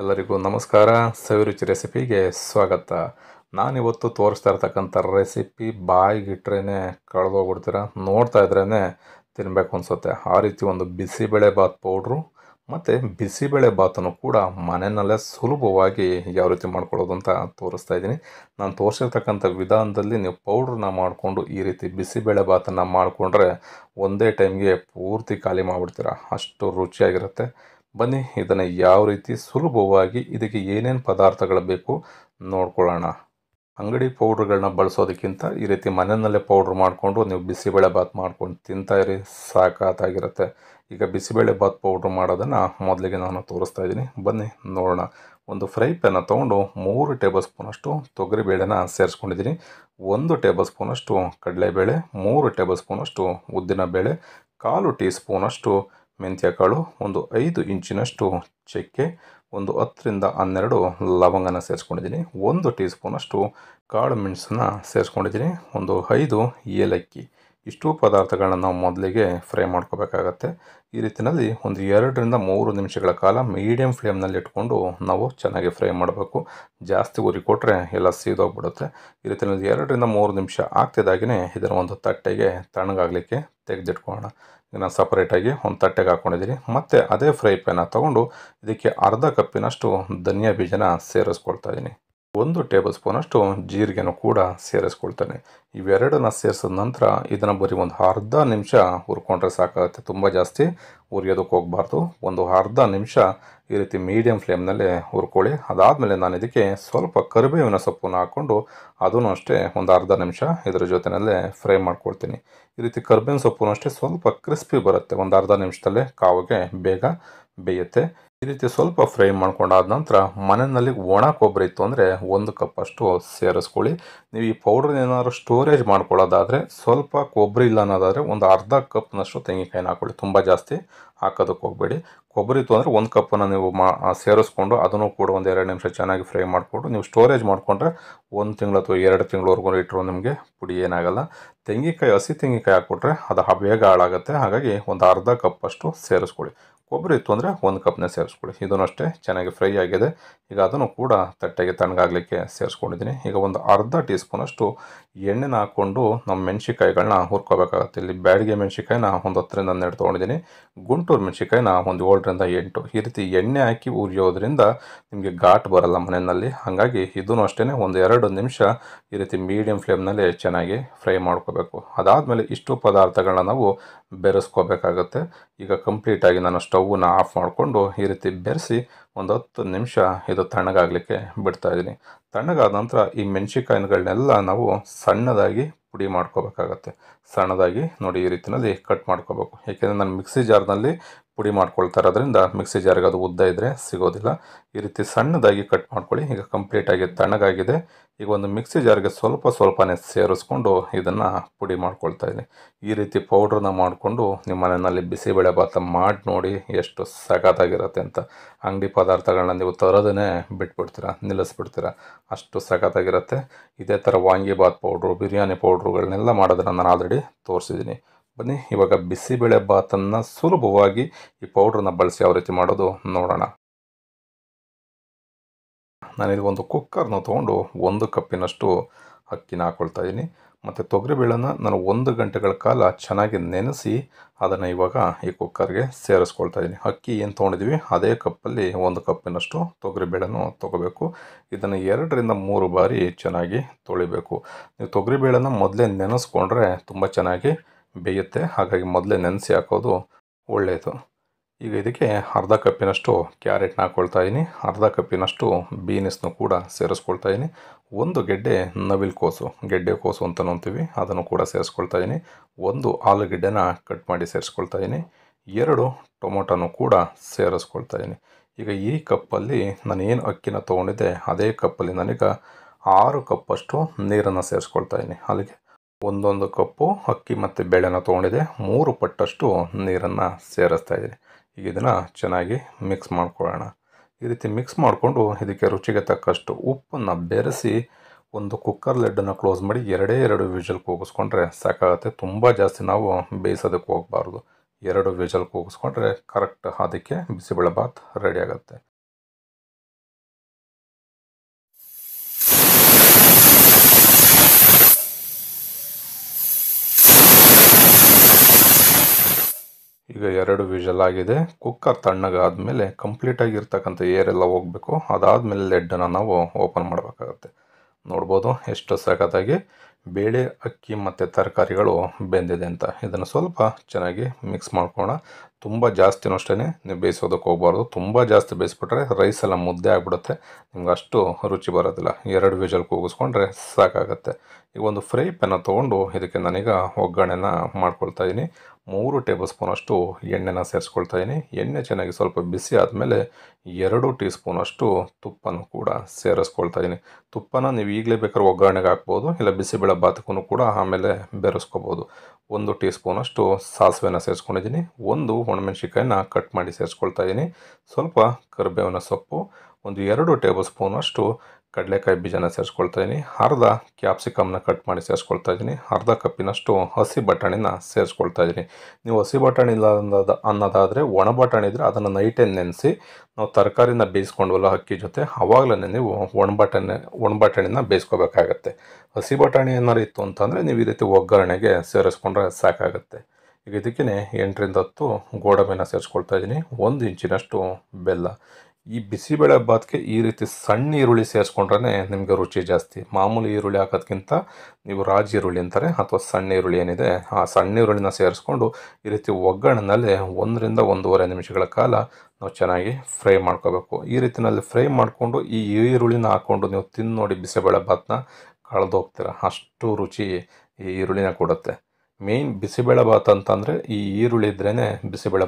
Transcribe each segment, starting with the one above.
ಎಲ್ಲರಿಗೂ ನಮಸ್ಕಾರ ಸವಿರುಚಿ ರೆಸಿಪಿಗೆ ಸ್ವಾಗತ ನಾನಿವತ್ತು ತೋರಿಸ್ತಾ ಇರ್ತಕ್ಕಂಥ ರೆಸಿಪಿ ಬಾಯಿಗಿಟ್ರೇ ಕಳೆದೋಗ್ಬಿಡ್ತೀರ ನೋಡ್ತಾ ಇದ್ರೇ ತಿನ್ನಬೇಕು ಅನಿಸುತ್ತೆ ಆ ರೀತಿ ಒಂದು ಬಿಸಿಬೇಳೆ ಬಾತ್ ಪೌಡ್ರು ಮತ್ತು ಬಿಸಿಬೇಳೆ ಬಾತನ್ನು ಕೂಡ ಮನೆಯಲ್ಲೇ ಸುಲಭವಾಗಿ ಯಾವ ರೀತಿ ಮಾಡ್ಕೊಳ್ಳೋದು ಅಂತ ತೋರಿಸ್ತಾ ಇದ್ದೀನಿ ನಾನು ತೋರಿಸಿರ್ತಕ್ಕಂಥ ವಿಧಾನದಲ್ಲಿ ನೀವು ಪೌಡ್ರನ್ನ ಮಾಡಿಕೊಂಡು ಈ ರೀತಿ ಬಿಸಿಬೇಳೆ ಬಾತನ್ನು ಮಾಡಿಕೊಂಡ್ರೆ ಒಂದೇ ಟೈಮ್ಗೆ ಪೂರ್ತಿ ಖಾಲಿ ಮಾಡಿಬಿಡ್ತೀರ ಅಷ್ಟು ರುಚಿಯಾಗಿರುತ್ತೆ ಬನ್ನಿ ಇದನ್ನು ಯಾವ ರೀತಿ ಸುಲಭವಾಗಿ ಇದಕ್ಕೆ ಏನೇನು ಪದಾರ್ಥಗಳು ಬೇಕು ನೋಡ್ಕೊಳ್ಳೋಣ ಅಂಗಡಿ ಪೌಡ್ರ್ಗಳನ್ನ ಬಳಸೋದಕ್ಕಿಂತ ಈ ರೀತಿ ಮನೆಯಲ್ಲೇ ಪೌಡ್ರ್ ಮಾಡಿಕೊಂಡು ನೀವು ಬಿಸಿಬೇಳೆ ಭಾತ್ ಮಾಡ್ಕೊಂಡು ತಿಂತಾ ಇರಿ ಸಾಕಾತಾಗಿರುತ್ತೆ ಈಗ ಬಿಸಿಬೇಳೆ ಭಾತ್ ಪೌಡ್ರ್ ಮಾಡೋದನ್ನು ಮೊದಲಿಗೆ ನಾನು ತೋರಿಸ್ತಾ ಇದ್ದೀನಿ ಬನ್ನಿ ನೋಡೋಣ ಒಂದು ಫ್ರೈ ಪ್ಯಾನ ತೊಗೊಂಡು ಮೂರು ಟೇಬಲ್ ಸ್ಪೂನಷ್ಟು ತೊಗರಿಬೇಳೆನ ಸೇರಿಸ್ಕೊಂಡಿದ್ದೀನಿ ಒಂದು ಟೇಬಲ್ ಸ್ಪೂನಷ್ಟು ಕಡಲೆಬೇಳೆ ಮೂರು ಟೇಬಲ್ ಸ್ಪೂನಷ್ಟು ಉದ್ದಿನಬೇಳೆ ಕಾಲು ಟೀ ಸ್ಪೂನಷ್ಟು ಮೆಂತ್ಯ ಕಾಳು ಒಂದು ಐದು ಇಂಚಿನಷ್ಟು ಚಕ್ಕೆ ಒಂದು ಹತ್ತರಿಂದ ಹನ್ನೆರಡು ಲವಂಗನ ಸೇರಿಸ್ಕೊಂಡಿದ್ದೀನಿ ಒಂದು ಟೀ ಸ್ಪೂನಷ್ಟು ಕಾಳು ಮೆಣಸನ್ನು ಸೇರಿಸ್ಕೊಂಡಿದ್ದೀನಿ ಒಂದು ಐದು ಏಲಕ್ಕಿ ಇಷ್ಟು ಪದಾರ್ಥಗಳನ್ನ ನಾವು ಮೊದಲಿಗೆ ಫ್ರೈ ಮಾಡ್ಕೋಬೇಕಾಗತ್ತೆ ಈ ರೀತಿಯಲ್ಲಿ ಒಂದು ಎರಡರಿಂದ ಮೂರು ನಿಮಿಷಗಳ ಕಾಲ ಮೀಡಿಯಮ್ ಫ್ಲೇಮ್ನಲ್ಲಿ ಇಟ್ಕೊಂಡು ನಾವು ಚೆನ್ನಾಗಿ ಫ್ರೈ ಮಾಡಬೇಕು ಜಾಸ್ತಿ ಉರಿ ಕೊಟ್ಟರೆ ಎಲ್ಲ ಸೀದೋಗ್ಬಿಡುತ್ತೆ ಈ ರೀತಿಯಲ್ಲಿ ಎರಡರಿಂದ ಮೂರು ನಿಮಿಷ ಆಗ್ತಿದ್ದಾಗೇ ಇದರ ಒಂದು ತಟ್ಟೆಗೆ ತಣ್ಣಗಾಗಲಿಕ್ಕೆ ತೆಗೆದಿಟ್ಕೊಳ್ಳೋಣ ಇದನ್ನು ಸಪ್ರೇಟಾಗಿ ಒಂದು ತಟ್ಟೆಗೆ ಹಾಕ್ಕೊಂಡಿದ್ದೀನಿ ಮತ್ತು ಅದೇ ಫ್ರೈ ಪ್ಯಾನ ತೊಗೊಂಡು ಇದಕ್ಕೆ ಅರ್ಧ ಕಪ್ಪಿನಷ್ಟು ಧನಿಯಾ ಬೀಜನ ಸೇರಿಸ್ಕೊಳ್ತಾ ಇದ್ದೀನಿ ಒಂದು ಟೇಬಲ್ ಸ್ಪೂನಷ್ಟು ಜೀರಿಗೆನೂ ಕೂಡ ಸೇರಿಸ್ಕೊಳ್ತೇನೆ ಇವೆರಡನ್ನ ಸೇರಿಸಿದ ನಂತರ ಇದನ್ನು ಬರೀ ಒಂದು ಅರ್ಧ ನಿಮಿಷ ಹುರ್ಕೊಂಡ್ರೆ ಸಾಕಾಗುತ್ತೆ ತುಂಬ ಜಾಸ್ತಿ ಹುರಿಯೋದಕ್ಕೆ ಹೋಗಬಾರ್ದು ಒಂದು ಅರ್ಧ ನಿಮಿಷ ಈ ರೀತಿ ಮೀಡಿಯಮ್ ಫ್ಲೇಮ್ನಲ್ಲೇ ಹುರ್ಕೊಳ್ಳಿ ಅದಾದಮೇಲೆ ನಾನು ಇದಕ್ಕೆ ಸ್ವಲ್ಪ ಕರಿಬೇವಿನ ಸೊಪ್ಪನ್ನು ಹಾಕ್ಕೊಂಡು ಅದನ್ನು ಅಷ್ಟೇ ಒಂದು ಅರ್ಧ ನಿಮಿಷ ಇದರ ಜೊತೆಯಲ್ಲೇ ಫ್ರೈ ಮಾಡ್ಕೊಳ್ತೀನಿ ಈ ರೀತಿ ಕರಿಬೇವಿನ ಸೊಪ್ಪನ್ನು ಅಷ್ಟೇ ಸ್ವಲ್ಪ ಕ್ರಿಸ್ಪಿ ಬರುತ್ತೆ ಒಂದು ಅರ್ಧ ನಿಮಿಷದಲ್ಲೇ ಕಾವಿಗೆ ಬೇಗ ಬೇಯುತ್ತೆ ಈ ರೀತಿ ಸ್ವಲ್ಪ ಫ್ರೈ ಮಾಡ್ಕೊಂಡಾದ ನಂತರ ಮನೆಯಲ್ಲಿ ಒಣ ಕೊಬ್ಬರಿ ಇತ್ತು ಅಂದರೆ ಒಂದು ಕಪ್ಪಷ್ಟು ಸೇರಿಸ್ಕೊಳ್ಳಿ ನೀವು ಈ ಪೌಡ್ರನ್ನ ಏನಾದರೂ ಸ್ಟೋರೇಜ್ ಮಾಡ್ಕೊಳ್ಳೋದಾದರೆ ಸ್ವಲ್ಪ ಕೊಬ್ಬರಿ ಇಲ್ಲ ಅನ್ನೋದಾದರೆ ಒಂದು ಅರ್ಧ ಕಪ್ನಷ್ಟು ತೆಂಗಿನಕಾಯಿನ ಹಾಕೊಳ್ಳಿ ತುಂಬ ಜಾಸ್ತಿ ಹಾಕೋದಕ್ಕೆ ಹೋಗಬೇಡಿ ಕೊಬ್ಬರಿ ಇತ್ತು ಅಂದರೆ ಒಂದು ಕಪ್ಪನ್ನು ನೀವು ಮಾ ಸೇರಿಸ್ಕೊಂಡು ಅದನ್ನು ಕೂಡ ಒಂದು ಎರಡು ನಿಮಿಷ ಚೆನ್ನಾಗಿ ಫ್ರೈ ಮಾಡಿಕೊಂಡು ನೀವು ಸ್ಟೋರೇಜ್ ಮಾಡಿಕೊಂಡ್ರೆ ಒಂದು ತಿಂಗಳು ಅಥವಾ ಎರಡು ತಿಂಗಳವರೆಗೂ ಇಟ್ಟರು ನಿಮಗೆ ಪುಡಿ ಏನಾಗಲ್ಲ ತೆಂಗಿಕಾಯಿ ಹಸಿ ತೆಂಗಿಕಾಯಿ ಹಾಕ್ಕೊಟ್ರೆ ಅದು ಬೇಗ ಹಾಳಾಗುತ್ತೆ ಹಾಗಾಗಿ ಒಂದು ಅರ್ಧ ಕಪ್ಪಷ್ಟು ಸೇರಿಸ್ಕೊಳ್ಳಿ ಕೊಬ್ಬರಿ ಇತ್ತು ಅಂದರೆ ಒಂದು ಕಪ್ನ ಸೇರಿಸ್ಕೊಳ್ಳಿ ಇದನ್ನು ಅಷ್ಟೇ ಚೆನ್ನಾಗಿ ಫ್ರೈ ಆಗಿದೆ ಈಗ ಅದನ್ನು ಕೂಡ ತಟ್ಟೆಗೆ ತಣ್ಣಗಾಗಲಿಕ್ಕೆ ಸೇರಿಸ್ಕೊಂಡಿದ್ದೀನಿ ಈಗ ಒಂದು ಅರ್ಧ ಟೀ ಸ್ಪೂನಷ್ಟು ಎಣ್ಣೆನ ಹಾಕ್ಕೊಂಡು ನಮ್ಮ ಮೆಣಸಿಕಾಯಿಗಳನ್ನ ಹುರ್ಕೋಬೇಕಾಗುತ್ತೆ ಇಲ್ಲಿ ಬ್ಯಾಡಿಗೆ ಮೆಣಸಿಕಾಯಿನ ಒಂದು ಹತ್ತರಿಂದ ಹನ್ನೆರಡು ತೊಗೊಂಡಿದ್ದೀನಿ ಗುಂಟೂರು ಮೆಣಸಿಕಾಯಿನ ಒಂದು ಏಳರಿಂದ ಎಂಟು ಈ ರೀತಿ ಎಣ್ಣೆ ಹಾಕಿ ಉರಿಯೋದ್ರಿಂದ ನಿಮಗೆ ಘಾಟ್ ಬರಲ್ಲ ಮನೆಯಲ್ಲಿ ಹಾಗಾಗಿ ಇದನ್ನು ಅಷ್ಟೇ ಒಂದು ಎರಡು ನಿಮಿಷ ಈ ರೀತಿ ಮೀಡಿಯಂ ಫ್ಲೇಮ್ನಲ್ಲಿ ಚೆನ್ನಾಗಿ ಫ್ರೈ ಮಾಡ್ಕೋಬೇಕು ಅದಾದಮೇಲೆ ಇಷ್ಟು ಪದಾರ್ಥಗಳನ್ನ ನಾವು ಬೆರೆಸ್ಕೋಬೇಕಾಗುತ್ತೆ ಈಗ ಕಂಪ್ಲೀಟಾಗಿ ನಾನು ಸ್ಟವ್ನ ಆಫ್ ಮಾಡಿಕೊಂಡು ಈ ರೀತಿ ಬೆರೆಸಿ ಒಂದು ಹತ್ತು ನಿಮಿಷ ಇದು ತಣ್ಣಗಾಗಲಿಕ್ಕೆ ಬಿಡ್ತಾ ಇದ್ದೀನಿ ತಣ್ಣಗಾದ ನಂತರ ಈ ಮೆಣಸಿಕಾಯಿಗಳನ್ನೆಲ್ಲ ನಾವು ಸಣ್ಣದಾಗಿ ಪುಡಿ ಮಾಡ್ಕೋಬೇಕಾಗತ್ತೆ ಸಣ್ಣದಾಗಿ ನೋಡಿ ಈ ರೀತಿಯಲ್ಲಿ ಕಟ್ ಮಾಡ್ಕೋಬೇಕು ಏಕೆಂದರೆ ನಾನು ಮಿಕ್ಸಿ ಜಾರ್ನಲ್ಲಿ ಪುಡಿ ಮಾಡ್ಕೊಳ್ತಾ ಇರೋದ್ರಿಂದ ಮಿಕ್ಸಿ ಜಾರಿಗೆ ಅದು ಉದ್ದ ಇದ್ದರೆ ಸಿಗೋದಿಲ್ಲ ಈ ರೀತಿ ಸಣ್ಣದಾಗಿ ಕಟ್ ಮಾಡ್ಕೊಳ್ಳಿ ಈಗ ಕಂಪ್ಲೀಟಾಗಿ ತಣ್ಣಗಾಗಿದೆ ಈಗ ಒಂದು ಮಿಕ್ಸಿ ಜಾರಿಗೆ ಸ್ವಲ್ಪ ಸ್ವಲ್ಪನೇ ಸೇರಿಸ್ಕೊಂಡು ಇದನ್ನು ಪುಡಿ ಮಾಡ್ಕೊಳ್ತಾ ಇದ್ದೀನಿ ಈ ರೀತಿ ಪೌಡ್ರನ್ನ ಮಾಡಿಕೊಂಡು ನಿಮ್ಮ ಮನೆಯಲ್ಲಿ ಬಿಸಿಬೇಳೆ ಭಾತ ಮಾಡಿ ನೋಡಿ ಎಷ್ಟು ಸಖತ್ತಾಗಿರುತ್ತೆ ಅಂತ ಅಂಗಡಿ ಪದಾರ್ಥಗಳನ್ನ ನೀವು ತರೋದನ್ನೇ ಬಿಟ್ಬಿಡ್ತೀರಾ ನಿಲ್ಲಿಸ್ಬಿಡ್ತೀರಾ ಅಷ್ಟು ಸಖತ್ತಾಗಿರುತ್ತೆ ಇದೇ ಥರ ವಾಂಗಿಬಾತ್ ಪೌಡ್ರು ಬಿರಿಯಾನಿ ಪೌಡ್ರುಗಳನ್ನೆಲ್ಲ ಮಾಡೋದನ್ನು ನಾನು ಆಲ್ರೆಡಿ ತೋರಿಸಿದ್ದೀನಿ ಬನ್ನಿ ಇವಾಗ ಬಿಸಿಬೇಳೆ ಬಾತನ್ನು ಸುಲಭವಾಗಿ ಈ ಪೌಡ್ರನ್ನ ಬಳಸಿ ಯಾವ ರೀತಿ ಮಾಡೋದು ನೋಡೋಣ ನಾನಿದು ಒಂದು ಕುಕ್ಕರ್ನ ತೊಗೊಂಡು ಒಂದು ಕಪ್ಪಿನಷ್ಟು ಅಕ್ಕಿನ ಹಾಕೊಳ್ತಾ ಇದ್ದೀನಿ ಮತ್ತು ತೊಗರಿಬೇಳೆನ ನಾನು ಒಂದು ಗಂಟೆಗಳ ಕಾಲ ಚೆನ್ನಾಗಿ ನೆನೆಸಿ ಅದನ್ನು ಇವಾಗ ಈ ಕುಕ್ಕರ್ಗೆ ಸೇರಿಸ್ಕೊಳ್ತಾ ಇದ್ದೀನಿ ಅಕ್ಕಿ ಏನು ತೊಗೊಂಡಿದ್ದೀವಿ ಅದೇ ಕಪ್ಪಲ್ಲಿ ಒಂದು ಕಪ್ಪಿನಷ್ಟು ತೊಗರಿಬೇಳೆನೂ ತೊಗೋಬೇಕು ಇದನ್ನು ಎರಡರಿಂದ ಮೂರು ಬಾರಿ ಚೆನ್ನಾಗಿ ತೊಳಿಬೇಕು ನೀವು ತೊಗರಿಬೇಳೆನ ಮೊದಲೇ ನೆನೆಸ್ಕೊಂಡ್ರೆ ತುಂಬ ಚೆನ್ನಾಗಿ ಬೇಯುತ್ತೆ ಹಾಗಾಗಿ ಮೊದಲೇ ನೆನೆಸಿ ಹಾಕೋದು ಒಳ್ಳೆಯದು ಈಗ ಇದಕ್ಕೆ ಅರ್ಧ ಕಪ್ಪಿನಷ್ಟು ಕ್ಯಾರೆಟ್ನ ಹಾಕ್ಕೊಳ್ತಾಯಿದ್ದೀನಿ ಅರ್ಧ ಕಪ್ಪಿನಷ್ಟು ಬೀನ್ಸ್ನು ಕೂಡ ಸೇರಿಸ್ಕೊಳ್ತಾ ಇದ್ದೀನಿ ಒಂದು ಗೆಡ್ಡೆ ನವಿಲು ಕೋಸು ಗೆಡ್ಡೆ ಕೋಸು ಅಂತ ಅಂತೀವಿ ಅದನ್ನು ಕೂಡ ಸೇರಿಸ್ಕೊಳ್ತಾ ಇದ್ದೀನಿ ಒಂದು ಆಲೂಗೆಡ್ಡೆನ ಕಟ್ ಮಾಡಿ ಸೇರಿಸ್ಕೊಳ್ತಾ ಇದ್ದೀನಿ ಎರಡು ಟೊಮೊಟೊನು ಕೂಡ ಸೇರಿಸ್ಕೊಳ್ತಾ ಇದ್ದೀನಿ ಈಗ ಈ ಕಪ್ಪಲ್ಲಿ ನಾನು ಏನು ಅಕ್ಕಿನ ತೊಗೊಂಡಿದ್ದೆ ಅದೇ ಕಪ್ಪಲ್ಲಿ ನನಗೆ ಆರು ಕಪ್ಪಷ್ಟು ನೀರನ್ನು ಸೇರಿಸ್ಕೊಳ್ತಾ ಇದ್ದೀನಿ ಅಲ್ಲಿಗೆ ಒಂದೊಂದು ಕಪ್ಪು ಅಕ್ಕಿ ಮತ್ತು ಬೇಳೆನ ತೊಗೊಂಡಿದೆ ಮೂರು ಪಟ್ಟಷ್ಟು ನೀರನ್ನು ಸೇರಿಸ್ತಾ ಇದ್ದೀನಿ ಈಗ ಇದನ್ನು ಚೆನ್ನಾಗಿ ಮಿಕ್ಸ್ ಮಾಡ್ಕೊಳ್ಳೋಣ ಈ ರೀತಿ ಮಿಕ್ಸ್ ಮಾಡಿಕೊಂಡು ಇದಕ್ಕೆ ರುಚಿಗೆ ತಕ್ಕಷ್ಟು ಉಪ್ಪನ್ನು ಬೆರೆಸಿ ಒಂದು ಕುಕ್ಕರ್ ಲೆಡ್ಡನ್ನು ಕ್ಲೋಸ್ ಮಾಡಿ ಎರಡೇ ಎರಡು ವಿಜಲ್ ಕೂಗಿಸ್ಕೊಂಡ್ರೆ ಸಾಕಾಗುತ್ತೆ ತುಂಬ ಜಾಸ್ತಿ ನಾವು ಬೇಯಿಸೋದಕ್ಕೆ ಹೋಗಬಾರ್ದು ಎರಡು ವಿಜಲ್ ಕೂಗಿಸ್ಕೊಂಡ್ರೆ ಕರೆಕ್ಟ್ ಅದಕ್ಕೆ ಬಿಸಿಬೇಳೆ ಭಾತ್ ರೆಡಿ ಆಗುತ್ತೆ ಈಗ ಎರಡು ವಿಷಲ್ ಆಗಿದೆ ಕುಕ್ಕರ್ ಕಂಪ್ಲೀಟ್ ತಣ್ಣಗಾದಮೇಲೆ ಏರ್ ಏರೆಲ್ಲ ಹೋಗ್ಬೇಕು ಅದಾದಮೇಲೆ ಲೆಡ್ಡನ್ನು ನಾವು ಓಪನ್ ಮಾಡಬೇಕಾಗುತ್ತೆ ನೋಡ್ಬೋದು ಎಷ್ಟು ಸಖತ್ತಾಗಿ ಬೇಳೆ ಅಕ್ಕಿ ಮತ್ತು ತರಕಾರಿಗಳು ಬೆಂದಿದೆ ಅಂತ ಇದನ್ನು ಸ್ವಲ್ಪ ಚೆನ್ನಾಗಿ ಮಿಕ್ಸ್ ಮಾಡ್ಕೋಣ ತುಂಬ ಜಾಸ್ತಿನೂ ಅಷ್ಟೇ ನೀವು ಬೇಯಿಸೋದಕ್ಕೆ ಹೋಗ್ಬಾರ್ದು ತುಂಬ ಜಾಸ್ತಿ ಬೇಯಿಸ್ಬಿಟ್ರೆ ರೈಸ್ ಮುದ್ದೆ ಆಗಿಬಿಡುತ್ತೆ ನಿಮ್ಗೆ ಅಷ್ಟು ರುಚಿ ಬರೋದಿಲ್ಲ ಎರಡು ವಿಜಲ್ ಕೂಗಿಸ್ಕೊಂಡ್ರೆ ಸಾಕಾಗುತ್ತೆ ಈಗ ಒಂದು ಫ್ರೈ ಪ್ಯಾನ ತೊಗೊಂಡು ಇದಕ್ಕೆ ನಾನೀಗ ಒಗ್ಗರಣೆನ ಮಾಡ್ಕೊಳ್ತಾ ಇದ್ದೀನಿ ಮೂರು ಟೇಬಲ್ ಸ್ಪೂನಷ್ಟು ಎಣ್ಣೆನ ಸೇರಿಸ್ಕೊಳ್ತಾ ಇದ್ದೀನಿ ಎಣ್ಣೆ ಚೆನ್ನಾಗಿ ಸ್ವಲ್ಪ ಬಿಸಿ ಆದಮೇಲೆ ಎರಡು ಟೀ ಸ್ಪೂನಷ್ಟು ತುಪ್ಪನೂ ಕೂಡ ಸೇರಿಸ್ಕೊಳ್ತಾ ಇದ್ದೀನಿ ತುಪ್ಪನ ನೀವು ಈಗಲೇ ಬೇಕಾದ್ರೆ ಒಗ್ಗರಣೆಗೆ ಹಾಕ್ಬೋದು ಇಲ್ಲ ಬಿಸಿಬೇಳೆ ಬಾತಕ್ಕೂ ಕೂಡ ಆಮೇಲೆ ಬೆರೆಸ್ಕೋಬೋದು ಒಂದು ಟೀ ಸ್ಪೂನಷ್ಟು ಸಾಸಿವೆನ ಸೇರಿಸ್ಕೊಂಡಿದ್ದೀನಿ ಒಂದು ಒಣಮೆಣಸಿಕಾಯಿನ ಕಟ್ ಮಾಡಿ ಸೇರಿಸ್ಕೊಳ್ತಾ ಇದ್ದೀನಿ ಸ್ವಲ್ಪ ಕರಿಬೇವಿನ ಸೊಪ್ಪು ಒಂದು ಎರಡು ಟೇಬಲ್ ಸ್ಪೂನ್ ಅಷ್ಟು ಕಡಲೆಕಾಯಿ ಬೀಜನ ಸೇರಿಸ್ಕೊಳ್ತಾ ಇದ್ದೀನಿ ಅರ್ಧ ಕ್ಯಾಪ್ಸಿಕಮ್ನ ಕಟ್ ಮಾಡಿ ಸೇರಿಸ್ಕೊಳ್ತಾ ಇದ್ದೀನಿ ಅರ್ಧ ಕಪ್ಪಿನಷ್ಟು ಹಸಿ ಬಟಾಣಿನ ಸೇರಿಸ್ಕೊಳ್ತಾ ಇದ್ದೀನಿ ನೀವು ಹಸಿ ಬಟಾಣಿ ಇಲ್ಲ ಅನ್ನೋದ ಅನ್ನೋದಾದರೆ ಒಣ ಬಟಾಣಿ ಇದ್ದರೆ ಅದನ್ನು ನೈಟೇ ನೆನೆಸಿ ನಾವು ತರಕಾರಿನ ಬೇಯಿಸ್ಕೊಂಡ್ವಲ್ಲ ಅಕ್ಕಿ ಜೊತೆ ಅವಾಗಲೇ ನೀವು ಒಣ ಬಟಾಣಿ ಒಣ ಬಟಾಣಿನ ಬೇಯಿಸ್ಕೋಬೇಕಾಗತ್ತೆ ಹಸಿ ಬಟಾಣಿ ಏನಾರು ಇತ್ತು ಅಂತಂದರೆ ನೀವು ಈ ರೀತಿ ಒಗ್ಗರಣೆಗೆ ಸೇರಿಸ್ಕೊಂಡ್ರೆ ಸಾಕಾಗುತ್ತೆ ಈಗ ಇದಕ್ಕೇ ಎಂಟರಿಂದ ಹತ್ತು ಗೋಡಂಬಿನ ಸೇರಿಸ್ಕೊಳ್ತಾ ಇದ್ದೀನಿ ಒಂದು ಇಂಚಿನಷ್ಟು ಬೆಲ್ಲ ಈ ಬಿಸಿಬೇಳೆ ಬಾತ್ಗೆ ಈ ರೀತಿ ಸಣ್ಣ ಈರುಳ್ಳಿ ಸೇರಿಸ್ಕೊಂಡ್ರೆ ನಿಮಗೆ ರುಚಿ ಜಾಸ್ತಿ ಮಾಮೂಲಿ ಈರುಳ್ಳಿ ಹಾಕೋದಕ್ಕಿಂತ ನೀವು ರಾಜಿ ಈರುಳ್ಳಿ ಅಂತಾರೆ ಅಥವಾ ಸಣ್ಣ ಈರುಳ್ಳಿ ಏನಿದೆ ಆ ಸಣ್ಣ ಈರುಳ್ಳಿನ ಸೇರಿಸ್ಕೊಂಡು ಈ ರೀತಿ ಒಗ್ಗರಣೆನಲ್ಲಿ ಒಂದರಿಂದ ಒಂದೂವರೆ ನಿಮಿಷಗಳ ಕಾಲ ನಾವು ಚೆನ್ನಾಗಿ ಫ್ರೈ ಮಾಡ್ಕೋಬೇಕು ಈ ರೀತಿಯಲ್ಲಿ ಫ್ರೈ ಮಾಡಿಕೊಂಡು ಈ ಈರುಳ್ಳಿನ ಹಾಕ್ಕೊಂಡು ನೀವು ತಿಂದು ನೋಡಿ ಬಿಸಿಬೇಳೆ ಬಾತ್ನ ಕಳೆದೋಗ್ತೀರ ಅಷ್ಟು ರುಚಿ ಈ ಈರುಳ್ಳಿನ ಕೊಡುತ್ತೆ ಮೇಯ್ನ್ ಬಿಸಿಬೇಳೆಭಾತ್ ಅಂತಂದರೆ ಈ ಈರುಳ್ಳಿ ಇದ್ರೇ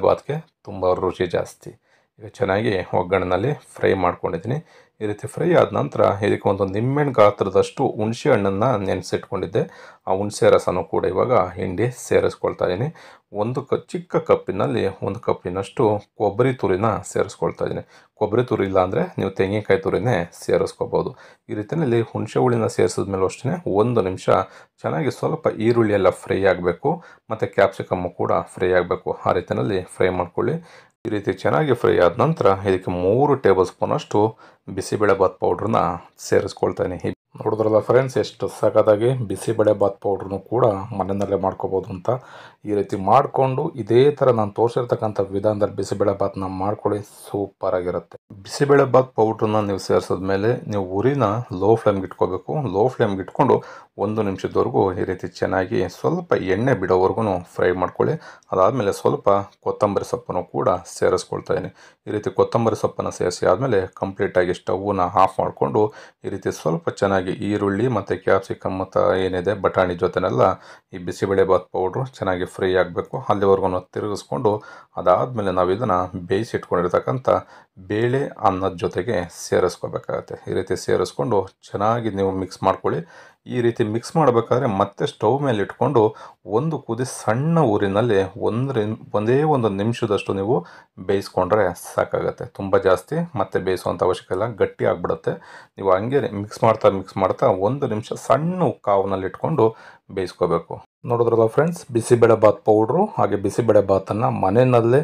ಭಾತ್ಗೆ ತುಂಬ ರುಚಿ ಜಾಸ್ತಿ ಈಗ ಚೆನ್ನಾಗಿ ಒಗ್ಗರಣೆಯಲ್ಲಿ ಫ್ರೈ ಮಾಡ್ಕೊಂಡಿದ್ದೀನಿ ಈ ರೀತಿ ಫ್ರೈ ಆದ ನಂತರ ಇದಕ್ಕೆ ಒಂದು ನಿಂಬೆಹಣ್ಣು ಗಾತ್ರದಷ್ಟು ಹುಣಸೆ ಹಣ್ಣನ್ನು ನೆನೆಸಿಟ್ಕೊಂಡಿದ್ದೆ ಆ ಹುಣಸೆ ರಸನೂ ಕೂಡ ಇವಾಗ ಹಿಂಡಿ ಸೇರಿಸ್ಕೊಳ್ತಾ ಇದ್ದೀನಿ ಒಂದು ಕ ಚಿಕ್ಕ ಕಪ್ಪಿನಲ್ಲಿ ಒಂದು ಕಪ್ಪಿನಷ್ಟು ಕೊಬ್ಬರಿ ತುರಿನ ಸೇರಿಸ್ಕೊಳ್ತಾ ಇದ್ದೀನಿ ಕೊಬ್ಬರಿ ತುರಿ ಇಲ್ಲ ಅಂದರೆ ನೀವು ತೆಂಗಿನಕಾಯಿ ತುರಿನೇ ಸೇರಿಸ್ಕೋಬೋದು ಈ ರೀತಿಯಲ್ಲಿ ಹುಣಸೆ ಹುಳಿನ ಸೇರಿಸಿದ ಮೇಲೆ ಅಷ್ಟೇ ಒಂದು ನಿಮಿಷ ಚೆನ್ನಾಗಿ ಸ್ವಲ್ಪ ಈರುಳ್ಳಿ ಎಲ್ಲ ಫ್ರೈ ಆಗಬೇಕು ಮತ್ತು ಕ್ಯಾಪ್ಸಿಕಮ್ಮು ಕೂಡ ಫ್ರೈ ಆಗಬೇಕು ಆ ರೀತಿಯಲ್ಲಿ ಫ್ರೈ ಮಾಡ್ಕೊಳ್ಳಿ ಈ ರೀತಿ ಚೆನ್ನಾಗಿ ಫ್ರೈ ಆದ ನಂತರ ಇದಕ್ಕೆ ಮೂರು ಟೇಬಲ್ ಸ್ಪೂನಷ್ಟು ಬಿಸಿಬೇಳೆ ಪೌಡರ್ ಪೌಡ್ರನ್ನ ಸೇರಿಸ್ಕೊಳ್ತಾನೆ ನೋಡಿದ್ರಲ್ಲ ಫ್ರೆಂಡ್ಸ್ ಎಷ್ಟು ಸಖತ್ತಾಗಿ ಬಿಸಿಬೇಳೆ ಬಾತ್ ಪೌಡ್ರನ್ನು ಕೂಡ ಮನೆಯಲ್ಲೇ ಮಾಡ್ಕೋಬೋದು ಅಂತ ಈ ರೀತಿ ಮಾಡಿಕೊಂಡು ಇದೇ ಥರ ನಾನು ತೋರಿಸಿರ್ತಕ್ಕಂಥ ವಿಧಾನದಲ್ಲಿ ಬಿಸಿಬೇಳೆ ಬಾತ್ನ ಮಾಡ್ಕೊಳ್ಳಿ ಸೂಪರ್ ಆಗಿರುತ್ತೆ ಬಿಸಿಬೇಳೆ ಬಾತ್ ಪೌಡ್ರನ್ನ ನೀವು ಸೇರಿಸಿದ್ಮೇಲೆ ನೀವು ಉರಿನ ಲೋ ಫ್ಲೇಮ್ಗೆ ಇಟ್ಕೋಬೇಕು ಲೋ ಫ್ಲೇಮ್ಗೆ ಇಟ್ಕೊಂಡು ಒಂದು ನಿಮಿಷದವರೆಗೂ ಈ ರೀತಿ ಚೆನ್ನಾಗಿ ಸ್ವಲ್ಪ ಎಣ್ಣೆ ಬಿಡೋವರೆಗೂ ಫ್ರೈ ಮಾಡ್ಕೊಳ್ಳಿ ಅದಾದಮೇಲೆ ಸ್ವಲ್ಪ ಕೊತ್ತಂಬರಿ ಸೊಪ್ಪನ್ನು ಕೂಡ ಸೇರಿಸ್ಕೊಳ್ತಾ ಇದ್ದೀನಿ ಈ ರೀತಿ ಕೊತ್ತಂಬರಿ ಸೊಪ್ಪನ್ನು ಸೇರಿಸಿ ಆದಮೇಲೆ ಕಂಪ್ಲೀಟಾಗಿ ಸ್ಟವ್ನ ಆಫ್ ಮಾಡಿಕೊಂಡು ಈ ರೀತಿ ಸ್ವಲ್ಪ ಚೆನ್ನಾಗಿ ಚೆನ್ನಾಗಿ ಈರುಳ್ಳಿ ಮತ್ತು ಕ್ಯಾಪ್ಸಿಕಮ್ ಮತ್ತು ಏನಿದೆ ಬಟಾಣಿ ಜೊತೆನೆಲ್ಲ ಈ ಬಿಸಿಬೇಳೆಬಾತ್ ಪೌಡ್ರು ಚೆನ್ನಾಗಿ ಫ್ರೈ ಆಗಬೇಕು ಅಲ್ಲಿವರೆಗೂ ತಿರುಗಿಸ್ಕೊಂಡು ಅದಾದಮೇಲೆ ನಾವು ಇದನ್ನು ಬೇಯಿಸಿ ಬೇಳೆ ಅನ್ನದ ಜೊತೆಗೆ ಸೇರಿಸ್ಕೋಬೇಕಾಗತ್ತೆ ಈ ರೀತಿ ಸೇರಿಸ್ಕೊಂಡು ಚೆನ್ನಾಗಿ ನೀವು ಮಿಕ್ಸ್ ಮಾಡ್ಕೊಳ್ಳಿ ಈ ರೀತಿ ಮಿಕ್ಸ್ ಮಾಡಬೇಕಾದ್ರೆ ಮತ್ತೆ ಸ್ಟೌವ್ ಮೇಲೆ ಇಟ್ಕೊಂಡು ಒಂದು ಕುದಿ ಸಣ್ಣ ಊರಿನಲ್ಲಿ ಒಂದ್ರ ಒಂದೇ ಒಂದು ನಿಮಿಷದಷ್ಟು ನೀವು ಬೇಯಿಸ್ಕೊಂಡ್ರೆ ಸಾಕಾಗುತ್ತೆ ತುಂಬ ಜಾಸ್ತಿ ಮತ್ತೆ ಬೇಯಿಸುವಂಥ ಅವಶ್ಯಕ ಇಲ್ಲ ಗಟ್ಟಿ ಆಗಿಬಿಡುತ್ತೆ ನೀವು ಹಂಗೆ ಮಿಕ್ಸ್ ಮಾಡ್ತಾ ಮಿಕ್ಸ್ ಮಾಡ್ತಾ ಒಂದು ನಿಮಿಷ ಸಣ್ಣ ಕಾವನಲ್ಲಿ ಇಟ್ಕೊಂಡು ಬೇಯಿಸ್ಕೋಬೇಕು ನೋಡಿದ್ರಲ್ಲ ಫ್ರೆಂಡ್ಸ್ ಬಾತ್ ಪೌಡ್ರು ಹಾಗೆ ಬಿಸಿಬೇಳೆಬಾತನ್ನು ಮನೆಯಲ್ಲೇ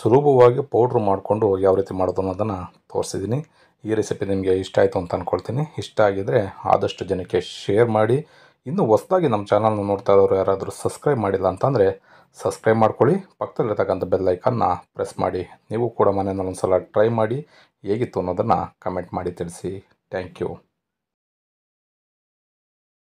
ಸುಲಭವಾಗಿ ಪೌಡ್ರು ಮಾಡಿಕೊಂಡು ಯಾವ ರೀತಿ ಮಾಡೋದು ಅನ್ನೋದನ್ನು ತೋರಿಸಿದ್ದೀನಿ ಈ ರೆಸಿಪಿ ನಿಮಗೆ ಇಷ್ಟ ಆಯಿತು ಅಂತ ಅಂದ್ಕೊಳ್ತೀನಿ ಇಷ್ಟ ಆಗಿದ್ದರೆ ಆದಷ್ಟು ಜನಕ್ಕೆ ಶೇರ್ ಮಾಡಿ ಇನ್ನು ಹೊಸದಾಗಿ ನಮ್ಮ ಚಾನಲ್ನ ನೋಡ್ತಾ ಇರೋರು ಯಾರಾದರೂ ಸಬ್ಸ್ಕ್ರೈಬ್ ಮಾಡಿಲ್ಲ ಅಂತಂದರೆ ಸಬ್ಸ್ಕ್ರೈಬ್ ಮಾಡ್ಕೊಳ್ಳಿ ಪಕ್ಕದಲ್ಲಿರ್ತಕ್ಕಂಥ ಬೆಲ್ಲೈಕನ್ನು ಪ್ರೆಸ್ ಮಾಡಿ ನೀವು ಕೂಡ ಮನೆಯಲ್ಲಿ ಸಲ ಟ್ರೈ ಮಾಡಿ ಹೇಗಿತ್ತು ಅನ್ನೋದನ್ನು ಕಮೆಂಟ್ ಮಾಡಿ ತಿಳಿಸಿ ಥ್ಯಾಂಕ್ ಯು